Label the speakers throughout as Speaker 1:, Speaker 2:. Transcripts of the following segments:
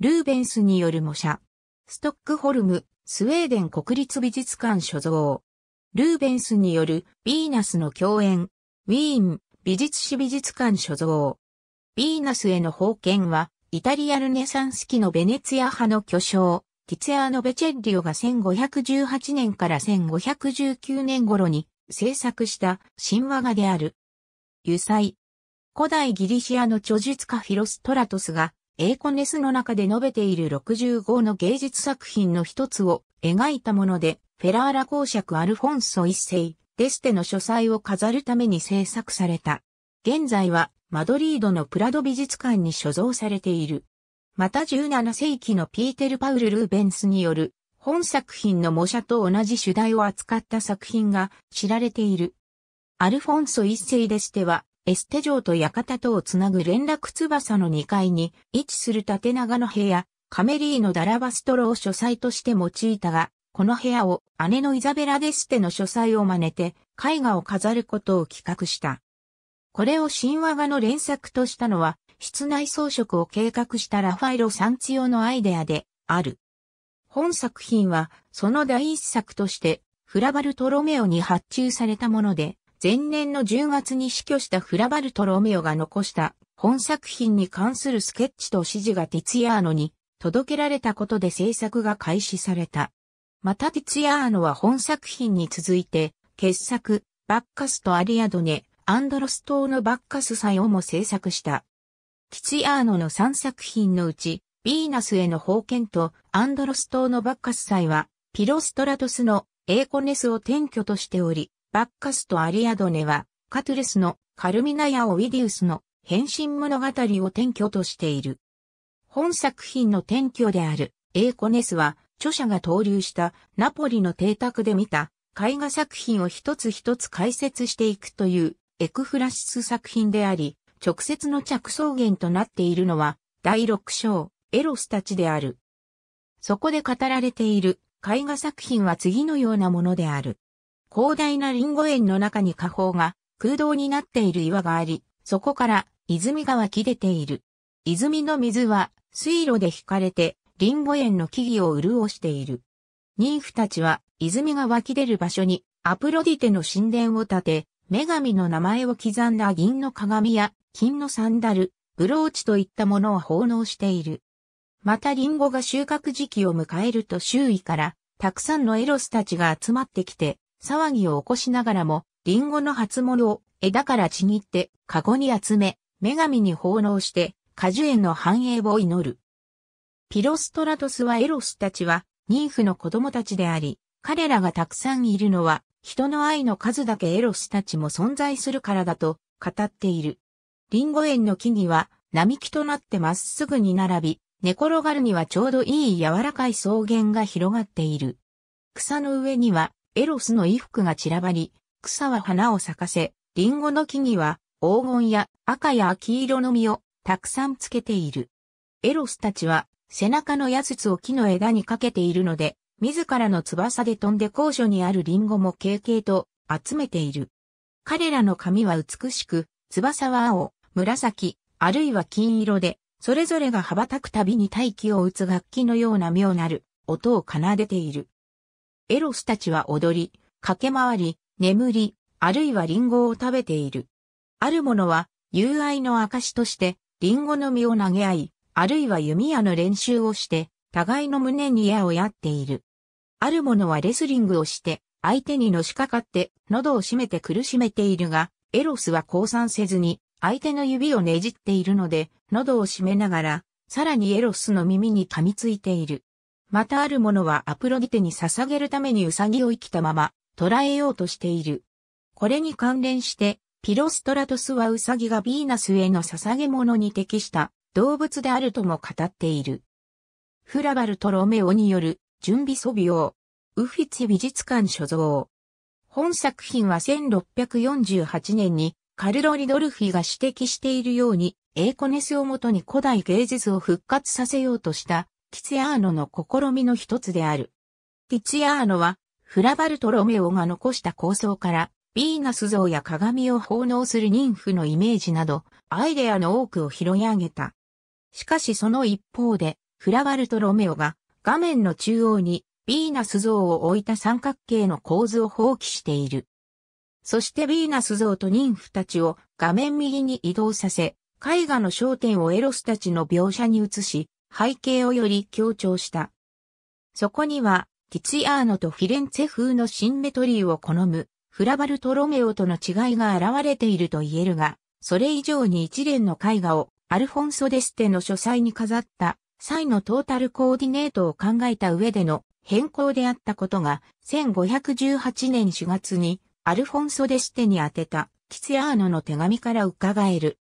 Speaker 1: ルーベンスによる模写。ストックホルム、スウェーデン国立美術館所蔵。ルーベンスによるヴィーナスの共演。ウィーン、美術史美術館所蔵。ヴィーナスへの封建は、イタリアルネサンス期のベネツィア派の巨匠、ティツィアーノ・ベチェッリオが1518年から1519年頃に制作した神話画である。油彩。古代ギリシアの著述家フィロストラトスがエーコネスの中で述べている65の芸術作品の一つを描いたもので、フェラーラ公爵アルフォンソ一世、デステの書斎を飾るために制作された。現在はマドリードのプラド美術館に所蔵されている。また17世紀のピーテル・パウル・ルーベンスによる本作品の模写と同じ主題を扱った作品が知られている。アルフォンソ一世デステはエステ城と館とをつなぐ連絡翼の2階に位置する縦長の部屋、カメリーのダラバストロを書斎として用いたが、この部屋を姉のイザベラ・デステの書斎を真似て絵画を飾ることを企画した。これを神話画の連作としたのは、室内装飾を計画したラファイロ・サンツヨのアイデアである。本作品は、その第一作として、フラバルトロメオに発注されたもので、前年の10月に死去したフラバルト・ロメオが残した本作品に関するスケッチと指示がティツィアーノに届けられたことで制作が開始された。またティツィアーノは本作品に続いて傑作バッカスとアリアドネ、アンドロス島のバッカス祭をも制作した。ティツィアーノの3作品のうちヴィーナスへの封建とアンドロス島のバッカス祭はピロストラトスのエーコネスを転居としており、バッカスとアリアドネは、カトゥレスのカルミナやオイディウスの変身物語を転居としている。本作品の転居であるエーコネスは、著者が登竜したナポリの邸宅で見た絵画作品を一つ一つ解説していくというエクフラシス作品であり、直接の着想源となっているのは、第六章、エロスたちである。そこで語られている絵画作品は次のようなものである。広大なリンゴ園の中に下方が空洞になっている岩があり、そこから泉が湧き出ている。泉の水は水路で引かれてリンゴ園の木々を潤している。妊婦たちは泉が湧き出る場所にアプロディテの神殿を建て、女神の名前を刻んだ銀の鏡や金のサンダル、ブローチといったものを奉納している。またリンゴが収穫時期を迎えると周囲からたくさんのエロスたちが集まってきて騒ぎを起こしながらも、リンゴの初物を枝からちぎって、カゴに集め、女神に奉納して、果樹園の繁栄を祈る。ピロストラトスはエロスたちは、妊婦の子供たちであり、彼らがたくさんいるのは、人の愛の数だけエロスたちも存在するからだと語っている。リンゴ園の木々は並木となってまっすぐに並び、寝転がるにはちょうどいい柔らかい草原が広がっている。草の上にはエロスの衣服が散らばり、草は花を咲かせ、リンゴの木々は黄金や赤や黄色の実をたくさんつけている。エロスたちは背中の矢筒を木の枝にかけているので、自らの翼で飛んで高所にあるリンゴも軽々と集めている。彼らの髪は美しく、翼は青、紫、あるいは金色で、それぞれが羽ばたくたびに大気を打つ楽器のような妙なる音を奏でている。エロスたちは踊り、駆け回り、眠り、あるいはリンゴを食べている。ある者は、友愛の証として、リンゴの実を投げ合い、あるいは弓矢の練習をして、互いの胸に矢をやっている。ある者はレスリングをして、相手にのしかかって、喉を締めて苦しめているが、エロスは降参せずに、相手の指をねじっているので、喉を締めながら、さらにエロスの耳に噛みついている。またある者はアプロディテに捧げるためにウサギを生きたまま捕らえようとしている。これに関連して、ピロストラトスはウサギがヴィーナスへの捧げ物に適した動物であるとも語っている。フラバルトロメオによる準備素描。ウフィツ美術館所蔵。本作品は1648年にカルロ・リドルフィが指摘しているようにエーコネスをもとに古代芸術を復活させようとしたティツヤアーノの試みの一つである。ティツヤアーノは、フラバルトロメオが残した構想から、ヴィーナス像や鏡を奉納する妊婦のイメージなど、アイデアの多くを拾い上げた。しかしその一方で、フラバルトロメオが画面の中央にヴィーナス像を置いた三角形の構図を放棄している。そしてヴィーナス像と妊婦たちを画面右に移動させ、絵画の焦点をエロスたちの描写に移し、背景をより強調した。そこには、ティツィアーノとフィレンツェ風のシンメトリーを好む、フラバルトロメオとの違いが現れていると言えるが、それ以上に一連の絵画を、アルフォンソ・デステの書斎に飾った、際のトータルコーディネートを考えた上での変更であったことが、1518年4月に、アルフォンソ・デステに宛てた、ティツィアーノの手紙から伺える。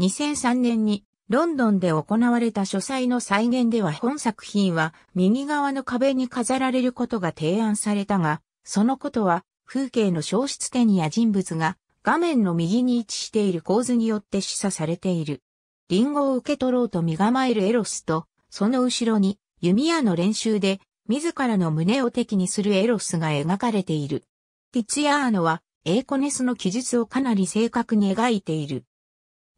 Speaker 1: 2003年にロンドンで行われた書斎の再現では本作品は右側の壁に飾られることが提案されたが、そのことは風景の消失点や人物が画面の右に位置している構図によって示唆されている。リンゴを受け取ろうと身構えるエロスと、その後ろに弓矢の練習で自らの胸を敵にするエロスが描かれている。ティツィアーノはエーコネスの記述をかなり正確に描いている。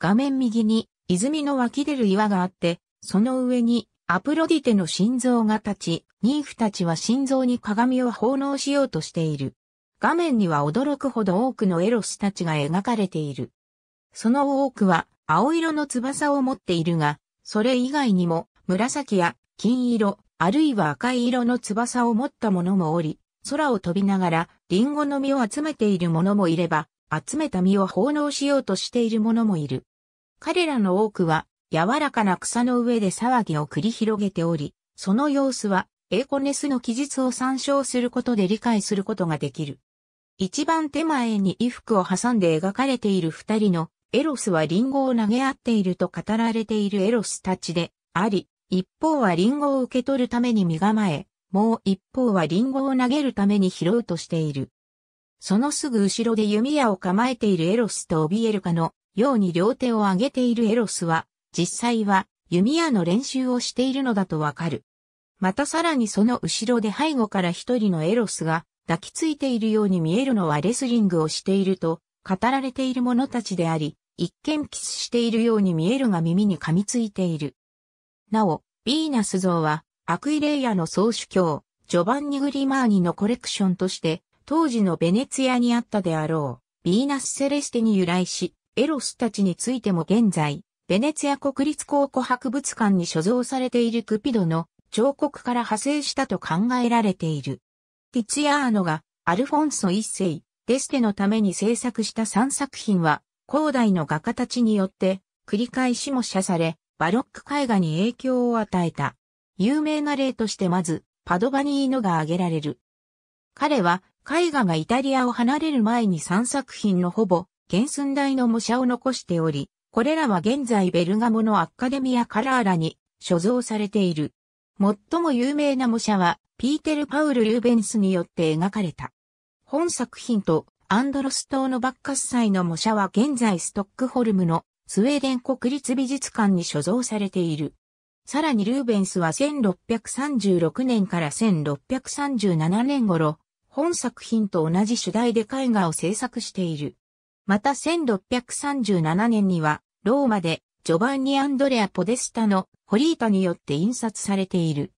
Speaker 1: 画面右に泉の湧き出る岩があって、その上にアプロディテの心臓が立ち、妊婦たちは心臓に鏡を奉納しようとしている。画面には驚くほど多くのエロスたちが描かれている。その多くは青色の翼を持っているが、それ以外にも紫や金色、あるいは赤い色の翼を持った者もおり、空を飛びながらリンゴの実を集めている者もいれば、集めた実を奉納しようとしている者もいる。彼らの多くは柔らかな草の上で騒ぎを繰り広げており、その様子はエイコネスの記述を参照することで理解することができる。一番手前に衣服を挟んで描かれている二人のエロスはリンゴを投げ合っていると語られているエロスたちであり、一方はリンゴを受け取るために身構え、もう一方はリンゴを投げるために拾うとしている。そのすぐ後ろで弓矢を構えているエロスと怯えるかのように両手を上げているエロスは、実際は弓矢の練習をしているのだとわかる。またさらにその後ろで背後から一人のエロスが抱きついているように見えるのはレスリングをしていると語られている者たちであり、一見キスしているように見えるが耳に噛みついている。なお、ヴィーナス像はアクイレイヤの総主教、ジョバンニ・グリマーニのコレクションとして、当時のベネツィアにあったであろう、ヴィーナス・セレステに由来し、エロスたちについても現在、ベネツィア国立考古博物館に所蔵されているクピドの彫刻から派生したと考えられている。ティツィアーノがアルフォンソ一世、デステのために制作した3作品は、広大の画家たちによって繰り返し模写され、バロック絵画に影響を与えた。有名な例としてまず、パドバニーノが挙げられる。彼は絵画がイタリアを離れる前に3作品のほぼ原寸大の模写を残しており、これらは現在ベルガモのアッカデミア・カラーラに所蔵されている。最も有名な模写は、ピーテル・パウル・ルーベンスによって描かれた。本作品とアンドロス島のバッカス祭の模写は現在ストックホルムのスウェーデン国立美術館に所蔵されている。さらにルーベンスは1636年から1637年頃、本作品と同じ主題で絵画を制作している。また1637年には、ローマで、ジョバンニ・アンドレア・ポデスタのホリータによって印刷されている。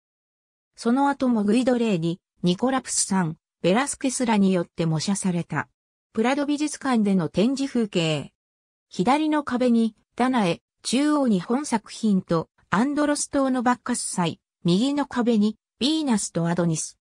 Speaker 1: その後もグイドレーニ、ニコラプスさん、ベラスケスらによって模写された。プラド美術館での展示風景。左の壁に、ダナエ、中央に本作品と、アンドロス島のバッカス祭、右の壁に、ヴィーナスとアドニス。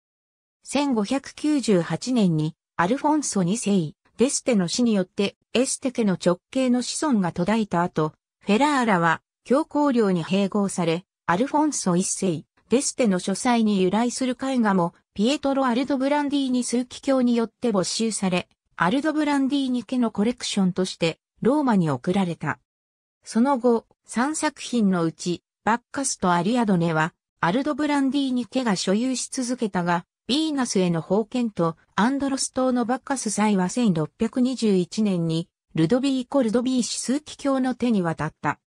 Speaker 1: 1598年に、アルフォンソ2世、デステの死によってエステ家の直系の子孫が途絶えた後、フェラーラは教皇領に併合され、アルフォンソ一世、デステの書斎に由来する絵画も、ピエトロ・アルドブランディーニ枢機卿によって没収され、アルドブランディーニ家のコレクションとして、ローマに送られた。その後、三作品のうち、バッカスとアリアドネは、アルドブランディーニ家が所有し続けたが、ビーナスへの封建とアンドロス島のバッカス祭は1621年にルドビーコ・ルドビーシ数奇教の手に渡った。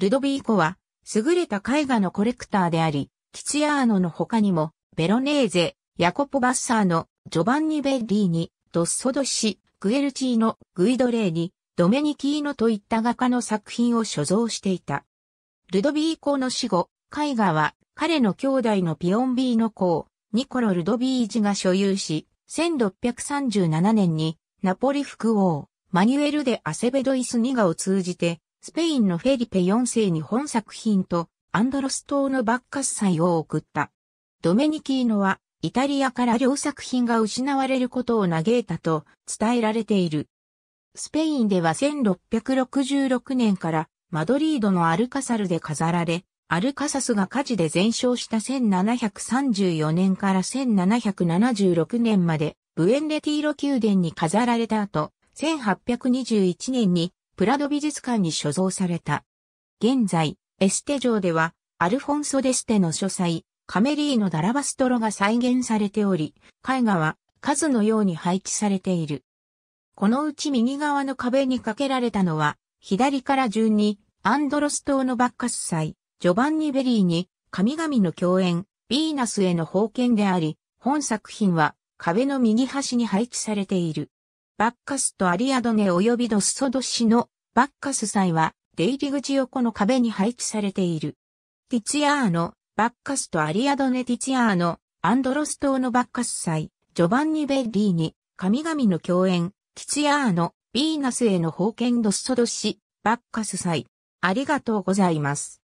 Speaker 1: ルドビーコは優れた絵画のコレクターであり、キツヤーノの他にもベロネーゼ、ヤコポ・バッサーのジョバンニ・ベッリーにドッソドシ、グエルチーノ、グイドレーニ、ドメニキーノといった画家の作品を所蔵していた。ルドビーコの死後、絵画は彼の兄弟のピオンビーノ公、ニコロ・ルドビージが所有し、1637年にナポリ副王、マニュエル・デ・アセベド・イス・ニガを通じて、スペインのフェリペ4世に本作品とアンドロス島のバッカス祭を送った。ドメニキーノは、イタリアから両作品が失われることを嘆いたと伝えられている。スペインでは1666年からマドリードのアルカサルで飾られ、アルカサスが火事で全焼した1734年から1776年まで、ブエンレティーロ宮殿に飾られた後、1821年にプラド美術館に所蔵された。現在、エステ城では、アルフォンソ・デステの書斎、カメリーのダラバストロが再現されており、絵画は数のように配置されている。このうち右側の壁にかけられたのは、左から順に、アンドロス島のバッカス祭、ジョバンニ・ベリーに、神々の共演、ヴィーナスへの封建であり、本作品は壁の右端に配置されている。バッカスとアリアドネ及びドッソド氏のバッカス祭は出入り口横の壁に配置されている。ティツヤーノ、バッカスとアリアドネ・ティツヤーノ、アンドロス島のバッカス祭、ジョバンニ・ベリーに、神々の共演、ティツヤーノ、ヴィーナスへの封建ドッソド氏、バッカス祭。ありがとうございます。